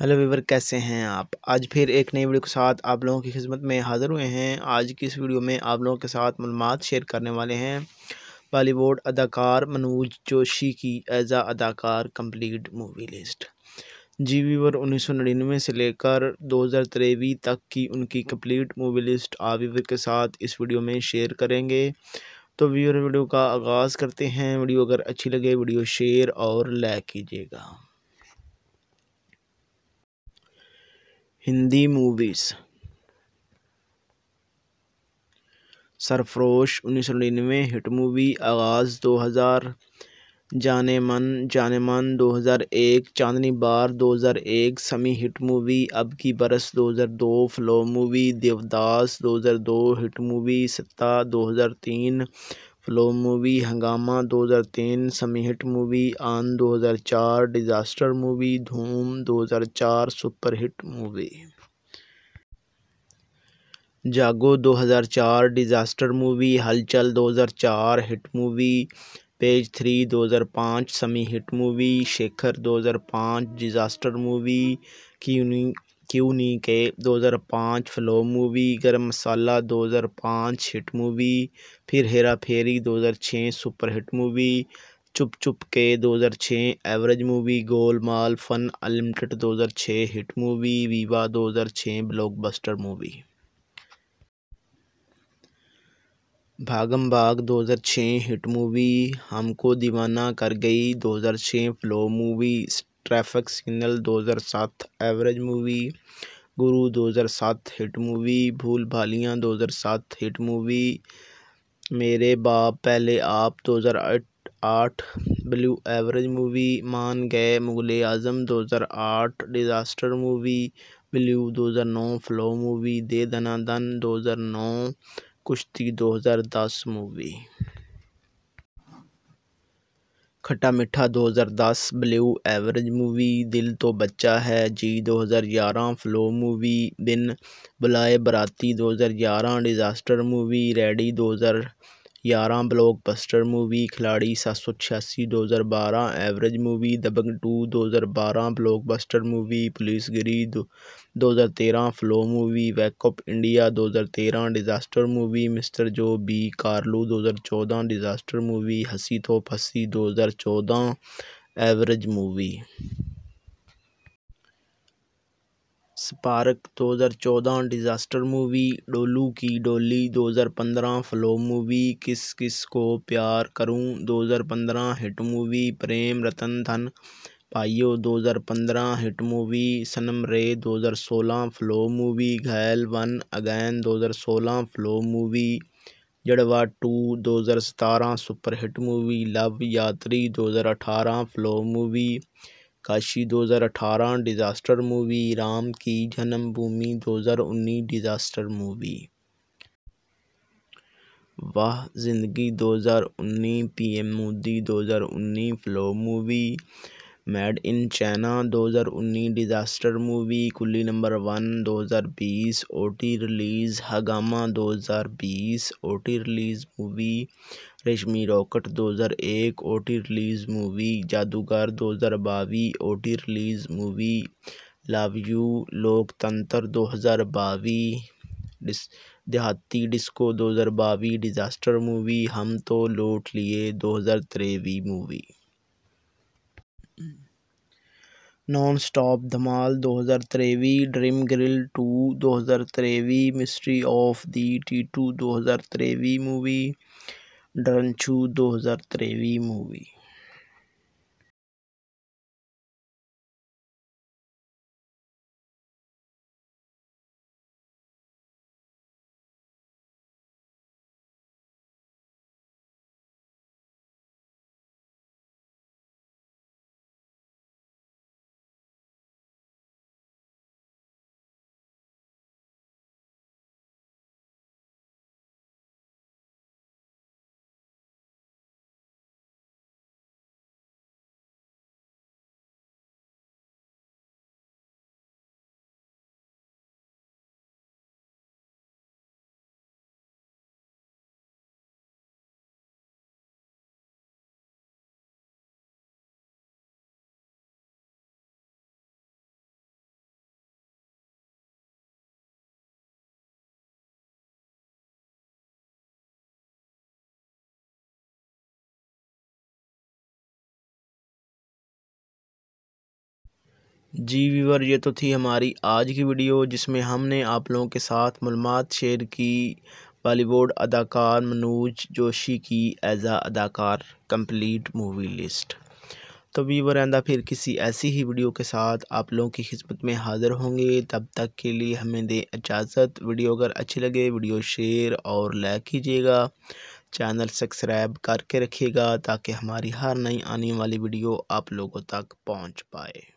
hello Weaver कैसे हैं आप आज फिर एक नई वीडियो के साथ आप लोगों की खिदमत में हाज़िर हुए हैं आज की इस वीडियो में आप लोगों के साथ मालूम शेयर करने वाले हैं बॉलीवुड अदाकार मनोज जोशी की आ अदाकार कंप्लीट मूवी लिस्ट जी वीवर उन्नीस सौ से लेकर दो हज़ार तक की उनकी कंप्लीट मूवी लिस्ट आप वीवर के साथ इस वीडियो में शेयर करेंगे तो वीवर वीडियो का आगाज़ करते हैं वीडियो अगर अच्छी लगे वीडियो शेयर और लाइक कीजिएगा हिंदी मूवीज़ सरफरोश उन्नीस सौ निन्यानवे हिट मूवी आगाज़ दो हज़ार जाने मन जाने मन दो हज़ार एक चांदनी बार दो हज़ार एक समी हिट मूवी अब की बरस दो हज़ार दो फ्लो मूवी देवदास दो हज़ार दो हिट मूवी सत्ता दो हज़ार तीन फ्लो मूवी हंगामा दो हज़ार तीन समीहट मूवी आन दो हज़ार चार डिज़ास्टर मूवी धूम दो हज़ार चार सुपरहिट मूवी जागो 2004 डिज़ास्टर मूवी हलचल 2004 हिट मूवी पेज थ्री 2005 समी hit movie Shekhar 2005 disaster movie की क्यों नहीं के 2005 फ्लो मूवी गरम मसाला 2005 hit movie Phir Hera Pheri 2006 super hit movie Chup Chup Ke 2006 average movie Golmaal fun unlimited 2006 hit movie वीवा 2006 blockbuster movie Bhagam Bhag 2006 hit movie Humko Deewana Kar Gayi 2006 flop movie traffic signal 2007 average movie Guru 2007 hit movie भूल भालियाँ 2007 hit movie मेरे बाप पहले आप 2008 blue average movie Maan Gaye Mughal Azam 2008 disaster movie blue 2009 flop movie De Dana Dan 2009 कुश्ती 2010 movie खट्टा मिठा 2010 blue average movie दिल तो बच्चा है जी 2011 फ्लो मूवी बिन Bulaye Baarati 2011 disaster movie ready ग्यारह ब्लॉकबस्टर मूवी खिलाड़ी सात सौ छियासी दो हज़ार बारह एवरेज मूवी दबंग टू दो हज़ार बारह ब्लॉकबस्टर मूवी पुलिस गिरी दो हज़ार तेरह फ्लो मूवी वैकअप इंडिया दो हज़ार तेरह disaster movie mister Joe B कार्लू दो हज़ार चौदह डिज़ास्टर मूवी हसी तो फसी दो हज़ार चौदह एवरेज मूवी स्पार्क दो हज़ार चौदह डिज़ास्टर मूवी डोलू की डोली दो हज़ार पंद्रह फ्लो मूवी किस किस को प्यार करूँ दो हज़ार पंद्रह हिट मूवी प्रेम रतन धन पाइयो दो हज़ार पंद्रह हिट मूवी सनम रे दो हज़ार सोलह flop movie Ghayal one again दो हज़ार सोलह फ्लो मूवी जड़वा टू दो हज़ार सतारह सुपरहिट मूवी लव यात्री दो हज़ार अठारह flop movie Kashi 2018 disaster movie Ram Ki Janmabhoomi 2019 disaster movie Wah Zindagi 2019 PM Modi 2019 flop movie made in China दो हज़ार उन्नीस disaster movie Coolie number one दो हज़ार बीस ओ टी रिलीज़ हगामा दो हज़ार बीस O T release movie Rashmi rocket दो हज़ार एक ओ टी रिलीज़ मूवी जादूगर दो हज़ार बावी O T release movie love you Loktantra दो हज़ार बावी डिस देहाती डिस्को दो हज़ार बावी डिज़ास्टर मूवी हम तो लौट लिए दो हज़ार त्रेवी मूवी नॉन स्टॉप धमाल दो हज़ार त्रेवी ड्रीम ग्रिल टू दो हज़ार त्रेवी मिस्ट्री ऑफ दी टू दो हज़ार त्रेवी मूवी ड्रंचू दो हज़ार त्रेवी मूवी जी वीवर ये तो थी हमारी आज की वीडियो जिसमें हमने आप लोगों के साथ मलमात शेयर की बॉलीवुड अदाकार मनोज जोशी की एज आ अदाकार कंप्लीट मूवी लिस्ट तो वीवर आंदा फिर किसी ऐसी ही वीडियो के साथ आप लोगों की खिदमत में हाज़िर होंगे तब तक के लिए हमें दें इजाज़त वीडियो अगर अच्छी लगे वीडियो शेयर और लाइक कीजिएगा चैनल सब्सक्राइब करके रखिएगा ताकि हमारी हर नई आने वाली वीडियो आप लोगों तक पहुंच पाए